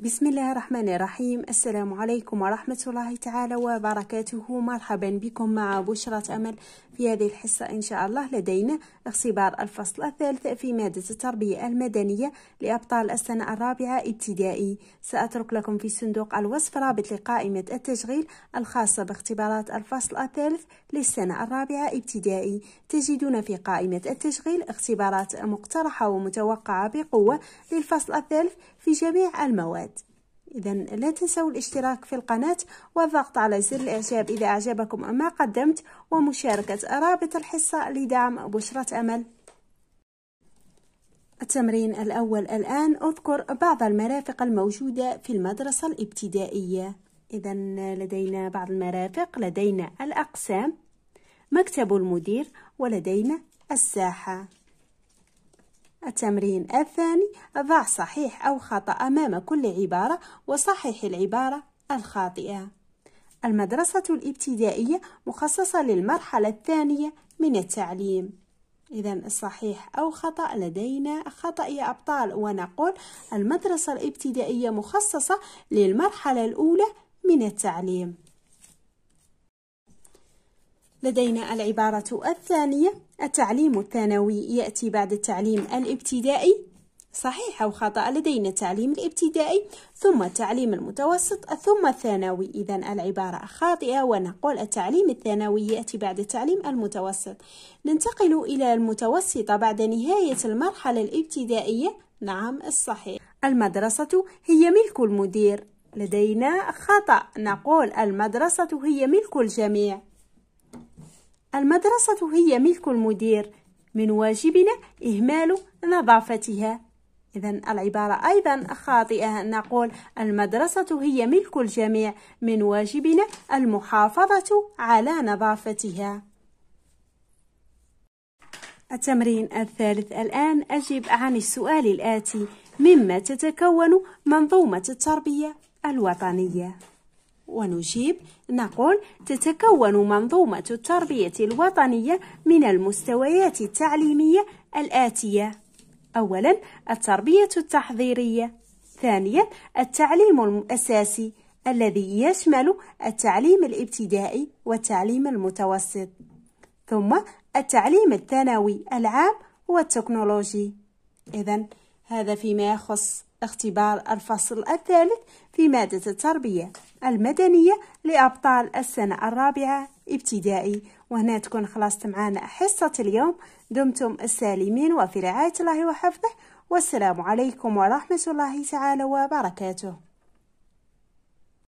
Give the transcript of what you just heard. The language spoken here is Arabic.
بسم الله الرحمن الرحيم السلام عليكم ورحمة الله تعالى وبركاته مرحبا بكم مع بشرة أمل في هذه الحصة إن شاء الله لدينا اختبار الفصل الثالث في مادة التربية المدنية لأبطال السنة الرابعة ابتدائي سأترك لكم في صندوق الوصف رابط لقائمة التشغيل الخاصة باختبارات الفصل الثالث للسنة الرابعة ابتدائي تجدون في قائمة التشغيل اختبارات مقترحة ومتوقعة بقوة للفصل الثالث في جميع المواد إذا لا تنسوا الاشتراك في القناة والضغط على زر الإعجاب إذا أعجبكم ما قدمت ومشاركة رابط الحصة لدعم بشرة أمل التمرين الأول الآن أذكر بعض المرافق الموجودة في المدرسة الابتدائية إذا لدينا بعض المرافق لدينا الأقسام مكتب المدير ولدينا الساحة التمرين الثاني ضع صحيح أو خطأ أمام كل عبارة وصحح العبارة الخاطئة المدرسة الابتدائية مخصصة للمرحلة الثانية من التعليم إذا الصحيح أو خطأ لدينا خطأ يا أبطال ونقول المدرسة الابتدائية مخصصة للمرحلة الأولى من التعليم لدينا العبارة الثانية التعليم الثانوي يأتي بعد التعليم الابتدائي صحيح أو خطأ لدينا التعليم الابتدائي ثم التعليم المتوسط ثم الثانوي إذا العبارة خاطئة ونقول التعليم الثانوي يأتي بعد التعليم المتوسط ننتقل إلى المتوسطة بعد نهاية المرحلة الابتدائية نعم الصحيح المدرسة هي ملك المدير لدينا خطأ نقول المدرسة هي ملك الجميع المدرسة هي ملك المدير من واجبنا إهمال نظافتها إذا العبارة أيضا خاطئة نقول المدرسة هي ملك الجميع من واجبنا المحافظة على نظافتها التمرين الثالث الآن أجب عن السؤال الآتي مما تتكون منظومة التربية الوطنية ونجيب نقول تتكون منظومة التربية الوطنية من المستويات التعليمية الآتية أولا التربية التحضيرية ثانيا التعليم الأساسي الذي يشمل التعليم الابتدائي والتعليم المتوسط ثم التعليم الثانوي العام والتكنولوجي إذا هذا فيما يخص اختبار الفصل الثالث في مادة التربية المدنية لأبطال السنة الرابعة ابتدائي وهنا تكون خلصت معنا حصة اليوم دمتم السالمين وفي رعاية الله وحفظه والسلام عليكم ورحمة الله تعالى وبركاته